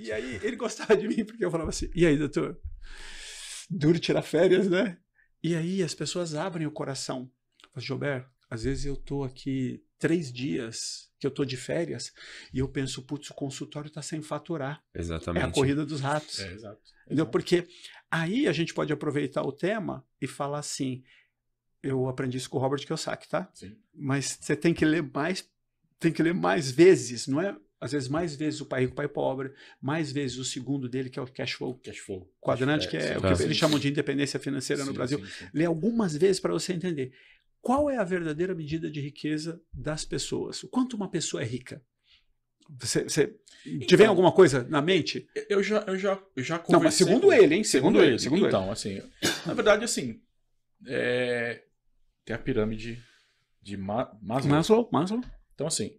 E aí ele gostava de mim, porque eu falava assim: e aí, doutor? Duro tirar férias, né? E aí as pessoas abrem o coração. Mas, assim, Gilbert, às vezes eu tô aqui três dias que eu tô de férias e eu penso, putz, o consultório tá sem faturar. Exatamente. É a corrida dos ratos. É, exato. Entendeu? Porque aí a gente pode aproveitar o tema e falar assim, eu aprendi isso com o Robert Kiyosaki, tá? Sim. Mas você tem que ler mais, tem que ler mais vezes, não é às vezes mais vezes o pai rico, o pai pobre, mais vezes o segundo dele, que é o cash flow. Cash flow. Quadrante, cash que é, o que eles ah, chamam de independência financeira sim, no Brasil. Lê algumas vezes para você entender. Qual é a verdadeira medida de riqueza das pessoas? O quanto uma pessoa é rica? Você, você então, te vem alguma coisa na mente? Eu já, eu já, eu já conversei. Não, mas segundo com... ele, hein? Segundo, segundo ele, segundo então, ele. assim, na verdade, assim, é... tem a pirâmide de Ma Maslow. Maslow, Maslow. Então, assim,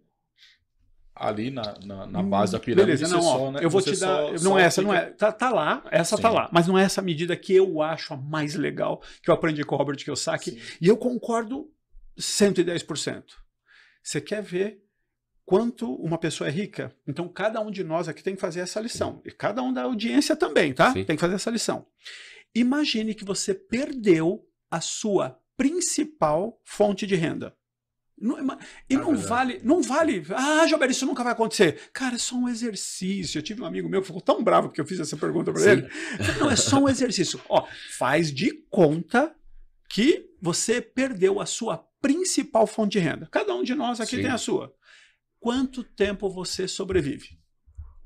ali na, na, na hum, base da pirâmide. Beleza, não, só, né, eu vou te dar. Só, não, só é essa fica... não é. Tá, tá lá, essa tá Sim. tá lá. Mas não é essa medida que eu acho a mais legal, que eu aprendi com o Robert Kiyosaki. Sim. E eu concordo 110%. Você quer ver quanto uma pessoa é rica? Então, cada um de nós aqui tem que fazer essa lição. E cada um da audiência também, tá? Sim. Tem que fazer essa lição. Imagine que você perdeu a sua principal fonte de renda. Não, é e é não vale, não vale. Ah, Gilberto, isso nunca vai acontecer. Cara, é só um exercício. Eu tive um amigo meu que ficou tão bravo porque eu fiz essa pergunta para ele. Não, é só um exercício. Ó, faz de conta que você perdeu a sua principal fonte de renda. Cada um de nós aqui Sim. tem a sua. Quanto tempo você sobrevive?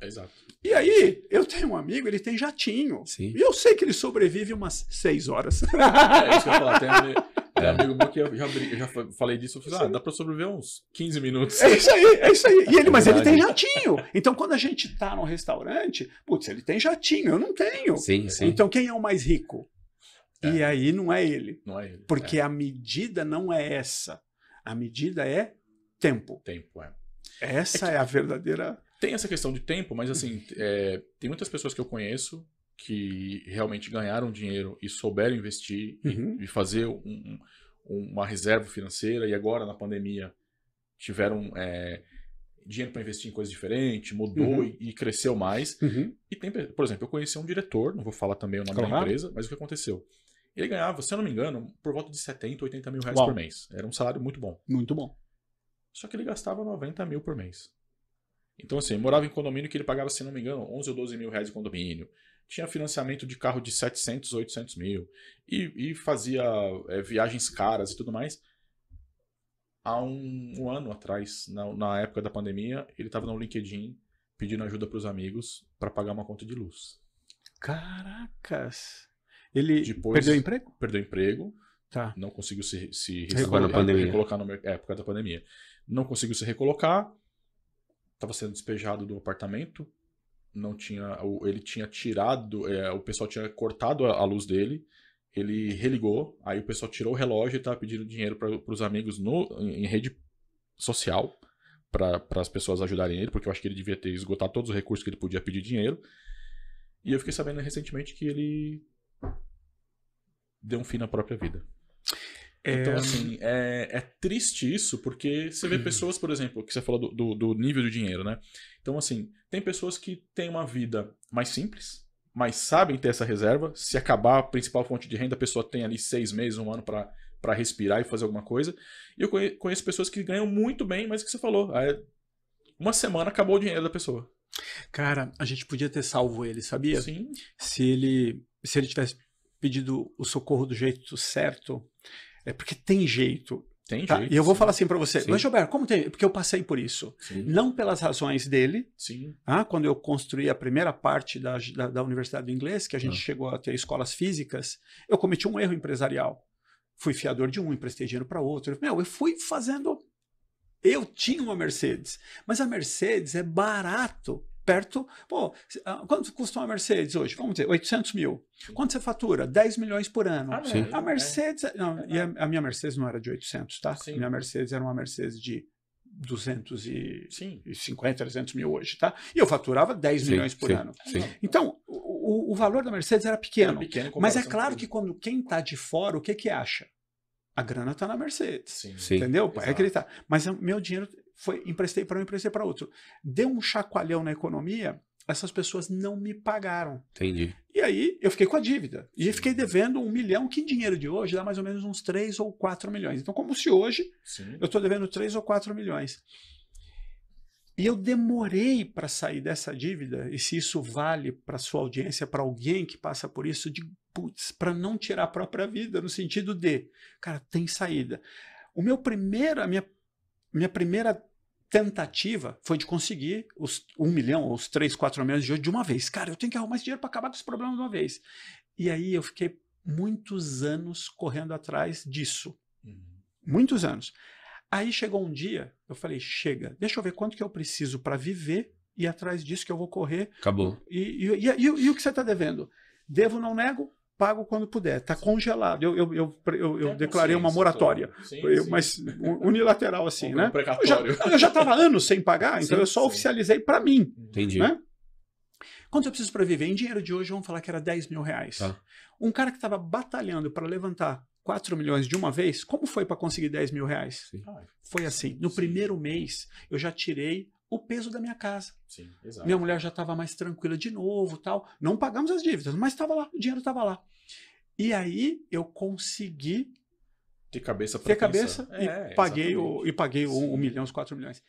Exato. E aí, eu tenho um amigo, ele tem jatinho. Sim. E eu sei que ele sobrevive umas seis horas. É isso que eu falo, tem É. amigo bom que eu já, eu já falei disso, eu falei, ah, dá pra sobreviver uns 15 minutos. É isso aí, é isso aí. E ele, é mas ele tem jatinho. Então, quando a gente tá num restaurante, putz, ele tem jatinho, eu não tenho. Sim, sim. Então, quem é o mais rico? É. E aí não é ele. Não é ele. Porque é. a medida não é essa. A medida é tempo. Tempo, é. Essa é, é a verdadeira. Tem essa questão de tempo, mas assim, uhum. é, tem muitas pessoas que eu conheço que realmente ganharam dinheiro e souberam investir uhum. e, e, fazer um, uma reserva financeira e agora na pandemia tiveram é, dinheiro para investir em coisas diferentes, mudou uhum. e, e, cresceu mais. Uhum. E tem, por exemplo, eu conheci um diretor, não vou falar também o nome claro. da empresa, mas o que aconteceu? Ele ganhava, se eu não me engano, por volta de 70, 80 mil reais Uau. por mês. Era um salário muito bom. Muito bom. Só que ele gastava 90 mil por mês. Então, assim, morava em condomínio que ele pagava, se não me engano, 11 ou 12 mil reais de condomínio tinha financiamento de carro de 700, 800 mil, e, e fazia é, viagens caras e tudo mais. Há um, um ano atrás, na, na, época da pandemia, ele estava no LinkedIn pedindo ajuda para os amigos para pagar uma conta de luz. Caracas! Ele Depois, perdeu o emprego? Perdeu o emprego, tá. não conseguiu se, se recolocar, recolocar na é, época da pandemia. Não conseguiu se recolocar, estava sendo despejado do apartamento, não tinha. Ele tinha tirado. É, o pessoal tinha cortado a, a, luz dele. Ele religou. Aí o pessoal tirou o relógio e estava pedindo dinheiro para os amigos no, em, em rede social para as pessoas ajudarem ele, porque eu acho que ele devia ter esgotado todos os recursos que ele podia pedir dinheiro. E eu fiquei sabendo recentemente que ele deu um fim na própria vida. Então, é. assim, é, é, triste isso, porque você vê uhum. pessoas, por exemplo, que você falou do, do, do, nível dinheiro, né? Então, assim, tem pessoas que têm uma vida mais simples, mas sabem ter essa reserva. Se acabar a principal fonte de renda, a pessoa tem ali seis meses, um ano para respirar e fazer alguma coisa. E eu conheço pessoas que ganham muito bem, mas o que você falou, ah, é, uma semana acabou o dinheiro da pessoa. Cara, a gente podia ter salvo ele, sabia? Sim. Se ele, se ele tivesse pedido o socorro do jeito certo, é porque tem jeito. Tem tá? jeito. E eu vou sim. falar assim para você, sim. mas Gilberto, como tem? Porque eu passei por isso. Sim. Não pelas razões dele. Sim. Ah, quando eu construí a primeira parte da, da, da Universidade do Inglês, que a gente ah. chegou a ter escolas físicas, eu cometi um erro empresarial. Fui fiador de um, emprestei dinheiro para outro. Meu, eu fui fazendo. Eu tinha uma Mercedes, mas a Mercedes é barato perto. Pô, ah, quanto custa uma Mercedes hoje? Vamos dizer, 800 mil. Quanto você fatura? 10 milhões por ano. Ah, é, a é. Mercedes. É. Não, é, e a, a, minha Mercedes não era de 800, tá? Sim. A minha Mercedes era uma Mercedes de 250, 300 mil hoje, tá? E eu faturava 10 Sim. milhões por Sim. ano. Então, o, o, valor da Mercedes era pequeno. Era pequeno mas é claro que quando quem está de fora, o que que acha? A grana está na Mercedes. Entendeu? Exato. É que ele tá. Mas ah, meu dinheiro foi emprestei para um, emprestei para outro. Deu um chacoalhão na economia, essas pessoas não me pagaram. Entendi. E aí eu fiquei com a dívida. E fiquei devendo um milhão, que em dinheiro de hoje dá mais ou menos uns 3 ou 4 milhões. Então, como se hoje Sim. eu estou devendo 3 ou 4 milhões. E eu demorei para sair dessa dívida, e se isso vale para sua audiência, para alguém que passa por isso, de putz, para não tirar a própria vida, no sentido de, cara, tem saída. O meu primeiro, a minha minha primeira tentativa foi de conseguir os 1 um milhão ou os 3, 4 milhões de hoje de uma vez. Cara, eu tenho que arrumar esse dinheiro para acabar com esse problema de uma vez. E aí eu fiquei muitos anos correndo atrás disso. Uhum. Muitos anos. Aí chegou um dia, eu falei, chega, deixa eu ver quanto que eu preciso para viver e atrás disso que eu vou correr. Acabou. E, e, e, e o que você está devendo? Devo, não nego, pago quando puder, está congelado. Eu, eu, eu, eu, eu é, declarei uma moratória, sim, sim. mas unilateral assim, né? Eu já, eu já estava anos sem pagar, então sim, eu só oficializei para mim. Entendi. Né? Quanto eu preciso para viver? Em dinheiro de hoje, vamos falar que era 10 mil reais. Tá. Um cara que estava batalhando para levantar 4 milhões de uma vez, como foi para conseguir 10 mil reais? Foi assim. No primeiro mês, eu já tirei o peso da minha casa. Sim, minha mulher já estava mais tranquila de novo, tal. Não pagamos as dívidas, mas estava lá, o dinheiro estava lá. E aí eu consegui ter cabeça para ter cabeça e, é, paguei o, e paguei o, e paguei um milhão, os quatro milhões.